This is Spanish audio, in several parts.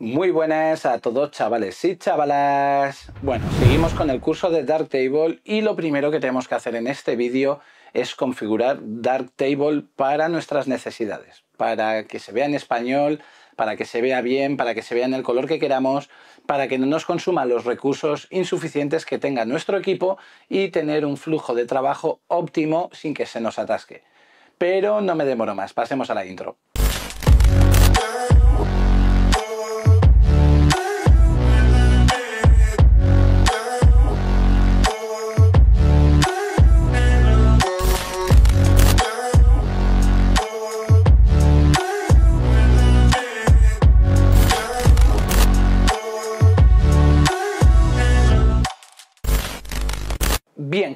Muy buenas a todos chavales y chavalas. Bueno, seguimos con el curso de Darktable y lo primero que tenemos que hacer en este vídeo es configurar Darktable para nuestras necesidades, para que se vea en español, para que se vea bien, para que se vea en el color que queramos, para que no nos consuma los recursos insuficientes que tenga nuestro equipo y tener un flujo de trabajo óptimo sin que se nos atasque. Pero no me demoro más, pasemos a la intro.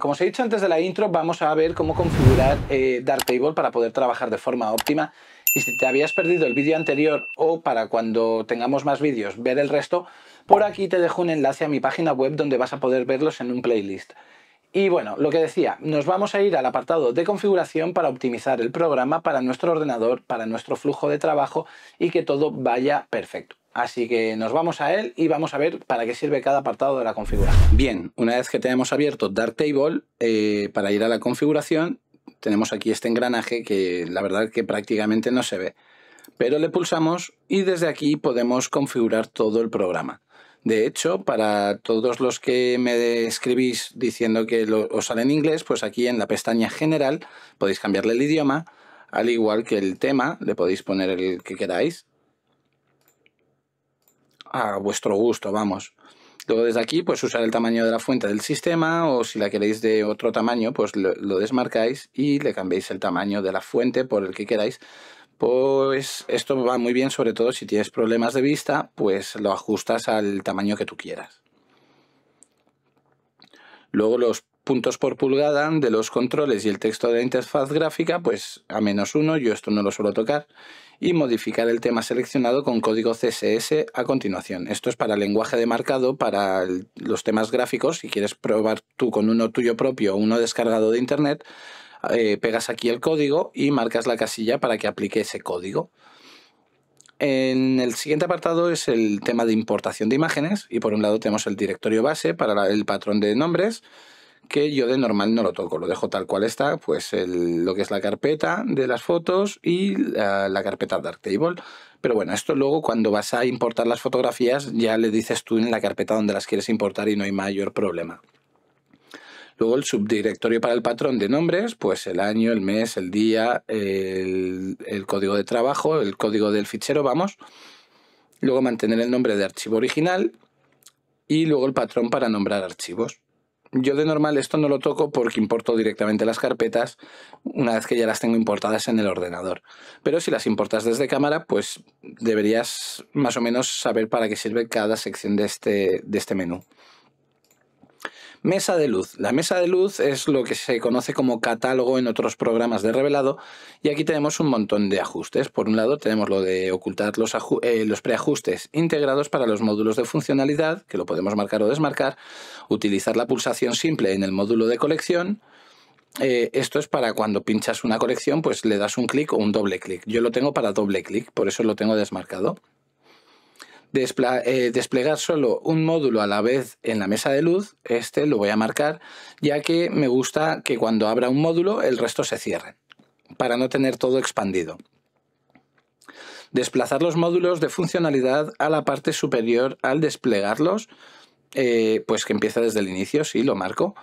como os he dicho antes de la intro, vamos a ver cómo configurar eh, Darktable para poder trabajar de forma óptima. Y si te habías perdido el vídeo anterior o para cuando tengamos más vídeos ver el resto, por aquí te dejo un enlace a mi página web donde vas a poder verlos en un playlist. Y bueno, lo que decía, nos vamos a ir al apartado de configuración para optimizar el programa para nuestro ordenador, para nuestro flujo de trabajo y que todo vaya perfecto. Así que nos vamos a él y vamos a ver para qué sirve cada apartado de la configuración. Bien, una vez que tenemos abierto Darktable, Table eh, para ir a la configuración, tenemos aquí este engranaje que la verdad que prácticamente no se ve. Pero le pulsamos y desde aquí podemos configurar todo el programa. De hecho, para todos los que me escribís diciendo que os sale en inglés, pues aquí en la pestaña general podéis cambiarle el idioma, al igual que el tema, le podéis poner el que queráis. A vuestro gusto, vamos. Luego desde aquí, pues usar el tamaño de la fuente del sistema o si la queréis de otro tamaño, pues lo, desmarcáis y le cambiéis el tamaño de la fuente por el que queráis pues esto va muy bien, sobre todo si tienes problemas de vista, pues lo ajustas al tamaño que tú quieras. Luego los puntos por pulgada de los controles y el texto de la interfaz gráfica, pues a menos uno, yo esto no lo suelo tocar, y modificar el tema seleccionado con código CSS a continuación. Esto es para lenguaje de marcado, para los temas gráficos, si quieres probar tú con uno tuyo propio o uno descargado de internet, eh, pegas aquí el código y marcas la casilla para que aplique ese código. En el siguiente apartado es el tema de importación de imágenes y por un lado tenemos el directorio base para el patrón de nombres que yo de normal no lo toco, lo dejo tal cual está, pues lo que es la carpeta de las fotos y la, la, carpeta Darktable. Pero bueno, esto luego cuando vas a importar las fotografías ya le dices tú en la carpeta donde las quieres importar y no hay mayor problema. Luego el subdirectorio para el patrón de nombres, pues el año, el mes, el día, el, código de trabajo, el código del fichero, vamos. Luego mantener el nombre de archivo original y luego el patrón para nombrar archivos. Yo de normal esto no lo toco porque importo directamente las carpetas una vez que ya las tengo importadas en el ordenador. Pero si las importas desde cámara, pues deberías más o menos saber para qué sirve cada sección de este, de este menú. Mesa de luz. La mesa de luz es lo que se conoce como catálogo en otros programas de revelado y aquí tenemos un montón de ajustes. Por un lado tenemos lo de ocultar los, eh, preajustes integrados para los módulos de funcionalidad, que lo podemos marcar o desmarcar, utilizar la pulsación simple en el módulo de colección, eh, esto es para cuando pinchas una colección, pues le das un clic o un doble clic. Yo lo tengo para doble clic, por eso lo tengo desmarcado. Eh, desplegar solo un módulo a la vez en la mesa de luz, este lo voy a marcar, ya que me gusta que cuando abra un módulo el resto se cierre, para no tener todo expandido. Desplazar los módulos de funcionalidad a la parte superior al desplegarlos, eh, pues que empieza desde el inicio, sí, lo marco.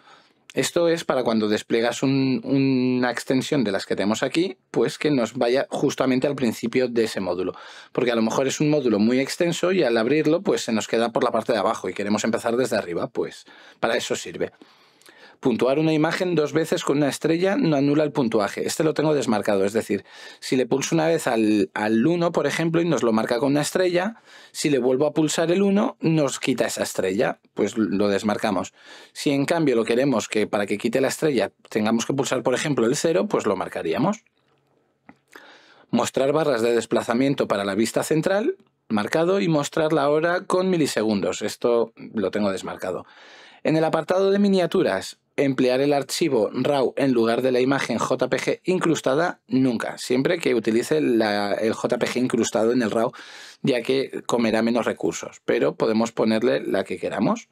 Esto es para cuando despliegas una extensión de las que tenemos aquí, pues que nos vaya justamente al principio de ese módulo. Porque a lo mejor es un módulo muy extenso y al abrirlo, pues se nos queda por la parte de abajo y queremos empezar desde arriba, pues para eso sirve puntuar una imagen dos veces con una estrella no anula el puntuaje. Este lo tengo desmarcado, es decir, si le pulso una vez al, al 1, por ejemplo, y nos lo marca con una estrella, si le vuelvo a pulsar el 1, nos quita esa estrella, pues lo desmarcamos. Si en cambio lo queremos que para que quite la estrella tengamos que pulsar, por ejemplo, el 0, pues lo marcaríamos. Mostrar barras de desplazamiento para la vista central, marcado y mostrar la hora con milisegundos. Esto lo tengo desmarcado. En el apartado de miniaturas, emplear el archivo RAW en lugar de la imagen JPG incrustada nunca, siempre que utilice el JPG incrustado en el RAW, ya que comerá menos recursos, pero podemos ponerle la que queramos.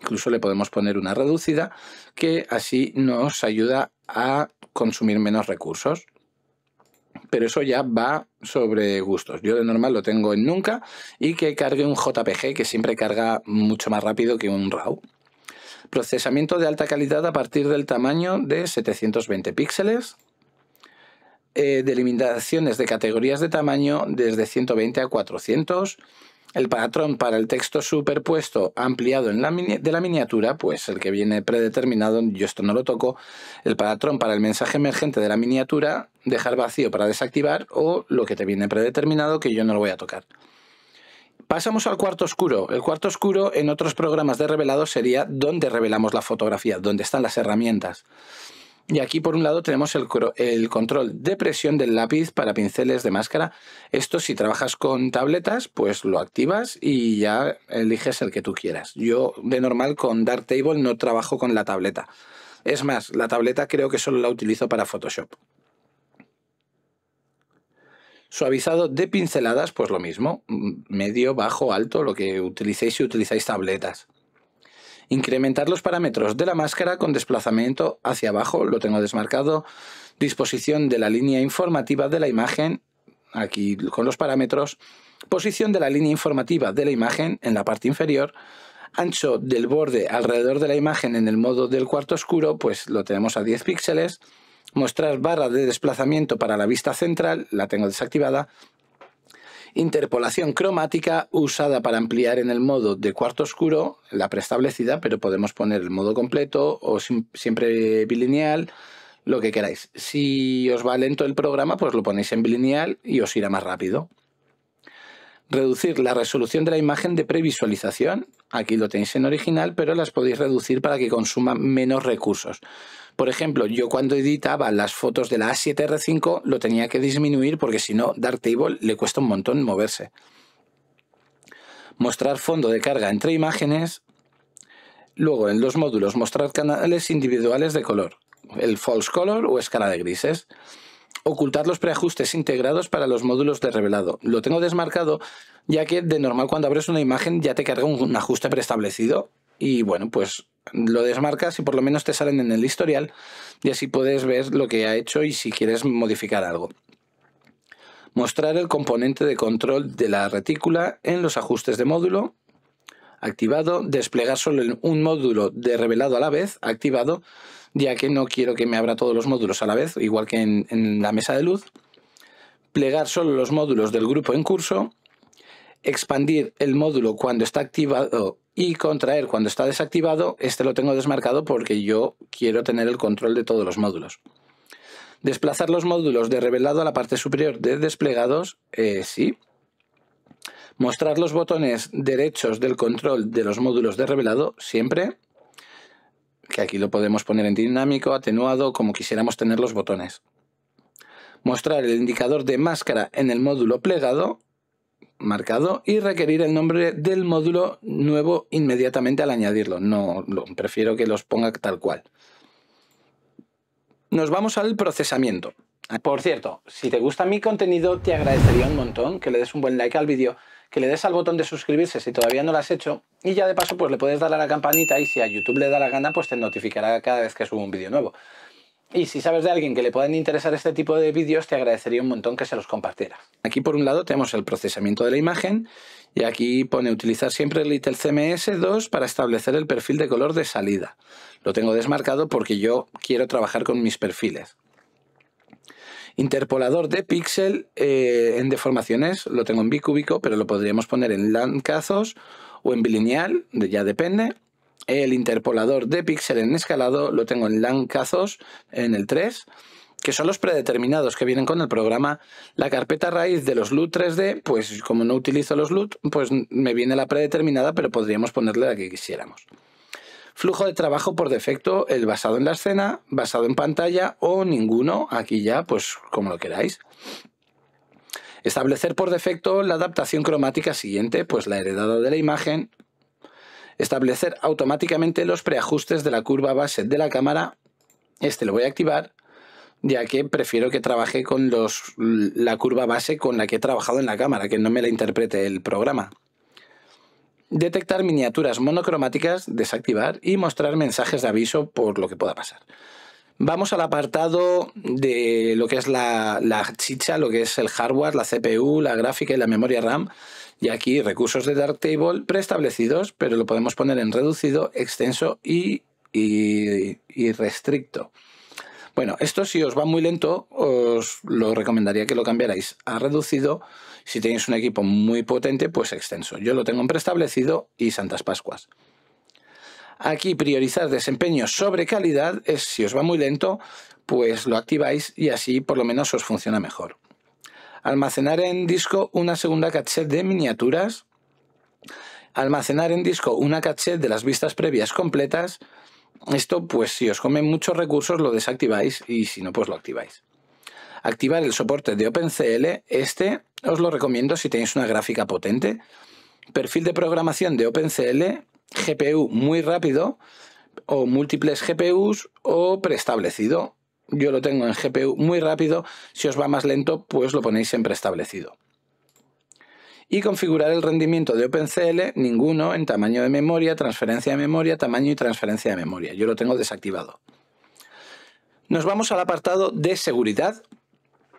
Incluso le podemos poner una reducida que así nos ayuda a consumir menos recursos. Pero eso ya va sobre gustos. Yo de normal lo tengo en nunca y que cargue un JPG que siempre carga mucho más rápido que un RAW. Procesamiento de alta calidad a partir del tamaño de 720 píxeles. Eh, delimitaciones de categorías de tamaño desde 120 a 400. El patrón para el texto superpuesto ampliado en la de la miniatura, pues el que viene predeterminado, yo esto no lo toco. El patrón para el mensaje emergente de la miniatura, dejar vacío para desactivar o lo que te viene predeterminado que yo no lo voy a tocar. Pasamos al cuarto oscuro. El cuarto oscuro en otros programas de revelado sería donde revelamos la fotografía, donde están las herramientas. Y aquí por un lado tenemos el, control de presión del lápiz para pinceles de máscara. Esto si trabajas con tabletas, pues lo activas y ya eliges el que tú quieras. Yo de normal con Darktable no trabajo con la tableta. Es más, la tableta creo que solo la utilizo para Photoshop. Suavizado de pinceladas, pues lo mismo, mm, medio, bajo, alto, lo que utilicéis si utilizáis tabletas. Incrementar los parámetros de la máscara con desplazamiento hacia abajo, lo tengo desmarcado. Disposición de la línea informativa de la imagen, aquí con los parámetros. Posición de la línea informativa de la imagen en la parte inferior. Ancho del borde alrededor de la imagen en el modo del cuarto oscuro, pues lo tenemos a 10 píxeles mostrar barra de desplazamiento para la vista central, la tengo desactivada, interpolación cromática usada para ampliar en el modo de cuarto oscuro, la preestablecida, pero podemos poner el modo completo o siempre bilineal, lo que queráis. Si os va lento el programa, pues lo ponéis en bilineal y os irá más rápido. Reducir la resolución de la imagen de previsualización. Aquí lo tenéis en original, pero las podéis reducir para que consuma menos recursos. Por ejemplo, yo cuando editaba las fotos de la A7R5 lo tenía que disminuir porque si no, Darktable le cuesta un montón moverse. Mostrar fondo de carga entre imágenes. Luego, en los módulos, mostrar canales individuales de color, el false color o escala de grises ocultar los preajustes integrados para los módulos de revelado. Lo tengo desmarcado ya que de normal cuando abres una imagen ya te carga un ajuste preestablecido y bueno, pues lo desmarcas y por lo menos te salen en el historial y así puedes ver lo que ha hecho y si quieres modificar algo. Mostrar el componente de control de la retícula en los ajustes de módulo. Activado. Desplegar solo un módulo de revelado a la vez. Activado. Ya que no quiero que me abra todos los módulos a la vez, igual que en, la mesa de luz. Plegar solo los módulos del grupo en curso expandir el módulo cuando está activado y contraer cuando está desactivado, este lo tengo desmarcado porque yo quiero tener el control de todos los módulos. Desplazar los módulos de revelado a la parte superior de desplegados, eh, sí. Mostrar los botones derechos del control de los módulos de revelado, siempre. Que aquí lo podemos poner en dinámico, atenuado, como quisiéramos tener los botones. Mostrar el indicador de máscara en el módulo plegado, marcado y requerir el nombre del módulo nuevo inmediatamente al añadirlo. No, prefiero que los ponga tal cual. Nos vamos al procesamiento. Ah, por cierto, si te gusta mi contenido, te agradecería un montón que le des un buen like al vídeo, que le des al botón de suscribirse si todavía no lo has hecho, y ya de paso pues le puedes dar a la campanita y si a YouTube le da la gana, pues te notificará cada vez que subo un vídeo nuevo. Y si sabes de alguien que le pueden interesar este tipo de vídeos, te agradecería un montón que se los compartiera. Aquí por un lado tenemos el procesamiento de la imagen y aquí pone utilizar siempre el Little CMS 2 para establecer el perfil de color de salida. Lo tengo desmarcado porque yo quiero trabajar con mis perfiles. Interpolador de píxel eh, en deformaciones lo tengo en bicúbico, pero lo podríamos poner en lancazos o en bilineal, ya depende el interpolador de píxel en escalado lo tengo en LAN en el 3, que son los predeterminados que vienen con el programa. La carpeta raíz de los LUT 3D, pues como no utilizo los LUT, pues me viene la predeterminada, pero podríamos ponerle la que quisiéramos. Flujo de trabajo por defecto, el basado en la escena, basado en pantalla o ninguno, aquí ya, pues como lo queráis. Establecer por defecto la adaptación cromática siguiente, pues la heredada de la imagen, establecer automáticamente los preajustes de la curva base de la cámara. Este lo voy a activar, ya que prefiero que trabaje con los, la curva base con la que he trabajado en la cámara, que no me la interprete el programa. Detectar miniaturas monocromáticas, desactivar y mostrar mensajes de aviso por lo que pueda pasar. Vamos al apartado de lo que es la, la chicha, lo que es el hardware, la CPU, la gráfica y la memoria RAM. Y aquí recursos de Darktable preestablecidos, pero lo podemos poner en reducido, extenso y, restricto. Bueno, esto si os va muy lento, os lo recomendaría que lo cambiarais a reducido. Si tenéis un equipo muy potente, pues extenso. Yo lo tengo en preestablecido y Santas Pascuas. Aquí priorizar desempeño sobre calidad es si os va muy lento, pues lo activáis y así por lo menos os funciona mejor almacenar en disco una segunda caché de miniaturas, almacenar en disco una caché de las vistas previas completas. Esto, pues si os comen muchos recursos, lo desactiváis y si no, pues lo activáis. Activar el soporte de OpenCL, este os lo recomiendo si tenéis una gráfica potente. Perfil de programación de OpenCL, GPU muy rápido o múltiples GPUs o preestablecido yo lo tengo en GPU muy rápido, si os va más lento, pues lo ponéis en preestablecido. Y configurar el rendimiento de OpenCL, ninguno, en tamaño de memoria, transferencia de memoria, tamaño y transferencia de memoria. Yo lo tengo desactivado. Nos vamos al apartado de seguridad.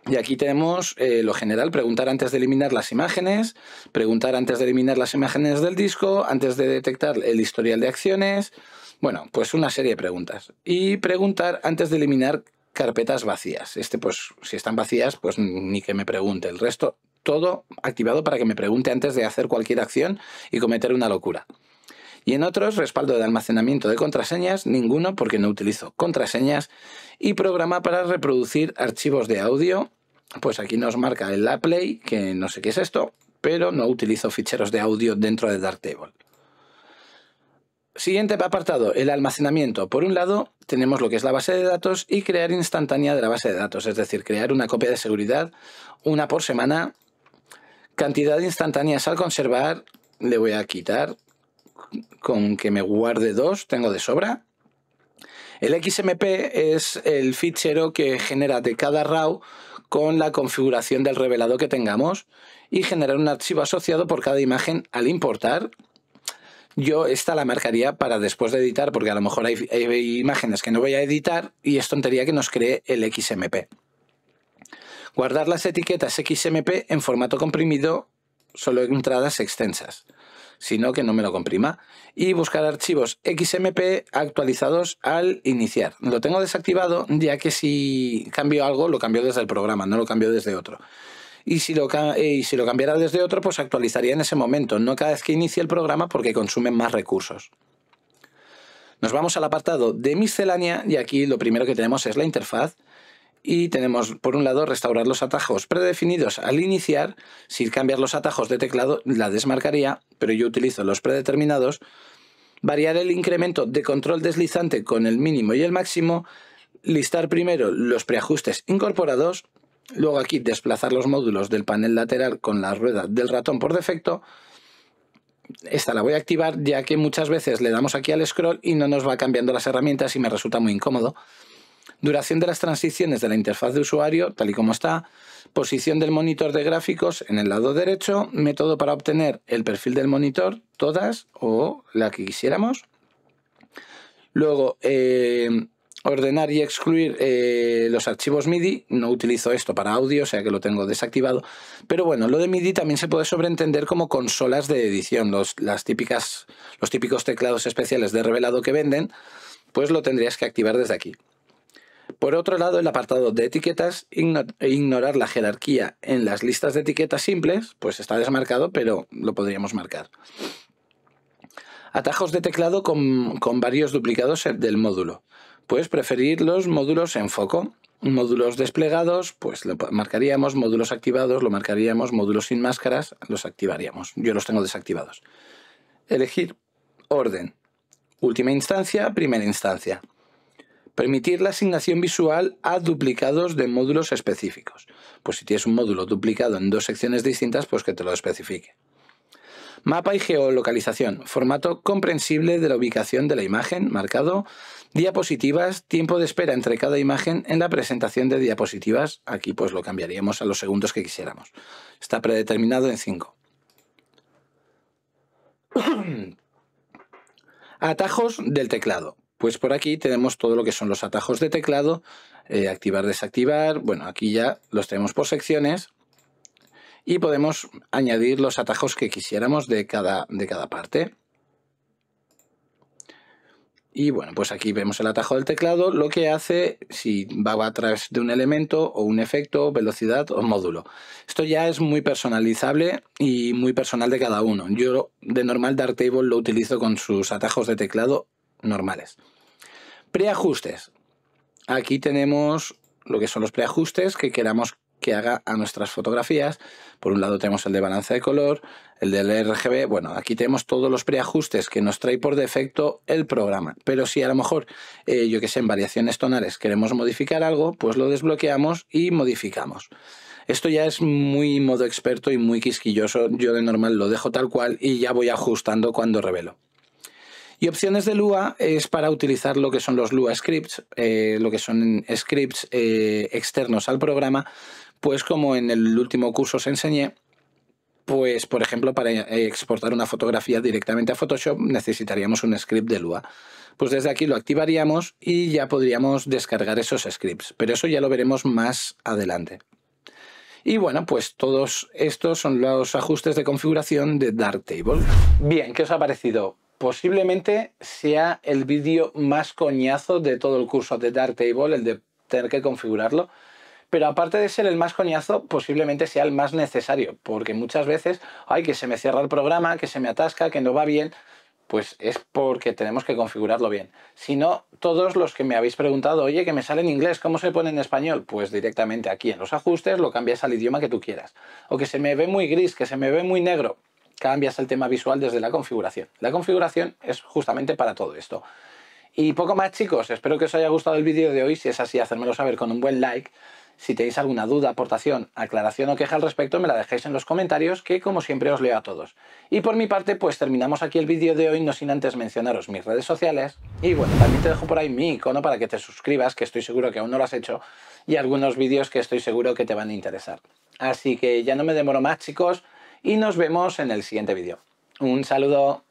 Y aquí tenemos eh, lo general, preguntar antes de eliminar las imágenes, preguntar antes de eliminar las imágenes del disco, antes de detectar el historial de acciones, bueno, pues una serie de preguntas. Y preguntar antes de eliminar carpetas vacías. Este, pues, si están vacías, pues ni que me pregunte. El resto, todo activado para que me pregunte antes de hacer cualquier acción y cometer una locura. Y en otros, respaldo de almacenamiento de contraseñas, ninguno porque no utilizo contraseñas. Y programa para reproducir archivos de audio. Pues aquí nos marca el Play, que no sé qué es esto, pero no utilizo ficheros de audio dentro de Darktable. Siguiente apartado, el almacenamiento. Por un lado, tenemos lo que es la base de datos y crear instantánea de la base de datos, es decir, crear una copia de seguridad, una por semana. Cantidad de instantáneas al conservar, le voy a quitar con que me guarde dos, tengo de sobra. El XMP es el fichero que genera de cada RAW con la configuración del revelado que tengamos y generar un archivo asociado por cada imagen al importar yo esta la marcaría para después de editar, porque a lo mejor hay, imágenes que no voy a editar y es tontería que nos cree el XMP. Guardar las etiquetas XMP en formato comprimido, solo entradas extensas, sino que no me lo comprima. Y buscar archivos XMP actualizados al iniciar. Lo tengo desactivado ya que si cambio algo, lo cambio desde el programa, no lo cambio desde otro y si, lo, eh, si lo cambiara desde otro, pues actualizaría en ese momento, no cada vez que inicie el programa porque consume más recursos. Nos vamos al apartado de miscelánea y aquí lo primero que tenemos es la interfaz y tenemos por un lado restaurar los atajos predefinidos al iniciar, si cambias los atajos de teclado la desmarcaría, pero yo utilizo los predeterminados, variar el incremento de control deslizante con el mínimo y el máximo, listar primero los preajustes incorporados, Luego aquí desplazar los módulos del panel lateral con la rueda del ratón por defecto. Esta la voy a activar ya que muchas veces le damos aquí al scroll y no nos va cambiando las herramientas y me resulta muy incómodo. Duración de las transiciones de la interfaz de usuario, tal y como está. Posición del monitor de gráficos en el lado derecho. Método para obtener el perfil del monitor, todas o la que quisiéramos. Luego, eh, ordenar y excluir eh, los archivos MIDI. No utilizo esto para audio, o sea que lo tengo desactivado. Pero bueno, lo de MIDI también se puede sobreentender como consolas de edición. Los, las típicas, los típicos teclados especiales de revelado que venden, pues lo tendrías que activar desde aquí. Por otro lado, el apartado de etiquetas, ignorar la jerarquía en las listas de etiquetas simples, pues está desmarcado, pero lo podríamos marcar. Atajos de teclado con varios duplicados del módulo. Puedes preferir los módulos en foco. Módulos desplegados, pues lo marcaríamos, módulos activados, lo marcaríamos, módulos sin máscaras, los activaríamos. Yo los tengo desactivados. Elegir orden. Última instancia, primera instancia. Permitir la asignación visual a duplicados de módulos específicos. Pues si tienes un módulo duplicado en dos secciones distintas, pues que te lo especifique. Mapa y geolocalización, formato comprensible de la ubicación de la imagen, marcado. Diapositivas, tiempo de espera entre cada imagen en la presentación de diapositivas. Aquí pues lo cambiaríamos a los segundos que quisiéramos. Está predeterminado en 5. atajos del teclado. Pues por aquí tenemos todo lo que son los atajos de teclado, eh, activar, desactivar. Bueno, aquí ya los tenemos por secciones y podemos añadir los atajos que quisiéramos de cada, de cada parte. Y bueno, pues aquí vemos el atajo del teclado, lo que hace si va a través de un elemento o un efecto, velocidad o módulo. Esto ya es muy personalizable y muy personal de cada uno. Yo de normal Table lo utilizo con sus atajos de teclado normales. Preajustes. Aquí tenemos lo que son los preajustes que queramos que haga a nuestras fotografías. Por un lado tenemos el de balance de color, el del RGB. Bueno, aquí tenemos todos los preajustes que nos trae por defecto el programa. Pero si a lo mejor, eh, yo que sé, en variaciones tonales queremos modificar algo, pues lo desbloqueamos y modificamos. Esto ya es muy modo experto y muy quisquilloso. Yo de normal lo dejo tal cual y ya voy ajustando cuando revelo. Y opciones de Lua es para utilizar lo que son los Lua scripts, eh, lo que son scripts eh, externos al programa, pues como en el último curso os enseñé, pues por ejemplo para eh, exportar una fotografía directamente a Photoshop necesitaríamos un script de Lua. Pues desde aquí lo activaríamos y ya podríamos descargar esos scripts, pero eso ya lo veremos más adelante. Y bueno, pues todos estos son los ajustes de configuración de Darktable. Bien, ¿qué os ha parecido? Posiblemente sea el vídeo más coñazo de todo el curso de Table, el de tener que configurarlo. Pero aparte de ser el más coñazo, posiblemente sea el más necesario, porque muchas veces, ay, que se me cierra el programa, que se me atasca, que no va bien, pues es porque tenemos que configurarlo bien. Si no, todos los que me habéis preguntado, oye, que me sale en inglés, ¿cómo se pone en español? Pues directamente aquí en los ajustes lo cambias al idioma que tú quieras. O que se me ve muy gris, que se me ve muy negro, cambias el tema visual desde la configuración. La configuración es justamente para todo esto. Y poco más chicos, espero que os haya gustado el vídeo de hoy, si es así, hacérmelo saber con un buen like. Si tenéis alguna duda, aportación, aclaración o queja al respecto, me la dejáis en los comentarios, que como siempre os leo a todos. Y por mi parte, pues terminamos aquí el vídeo de hoy, no sin antes mencionaros mis redes sociales. Y bueno, también te dejo por ahí mi icono para que te suscribas, que estoy seguro que aún no lo has hecho, y algunos vídeos que estoy seguro que te van a interesar. Así que ya no me demoro más, chicos, y nos vemos en el siguiente vídeo. Un saludo.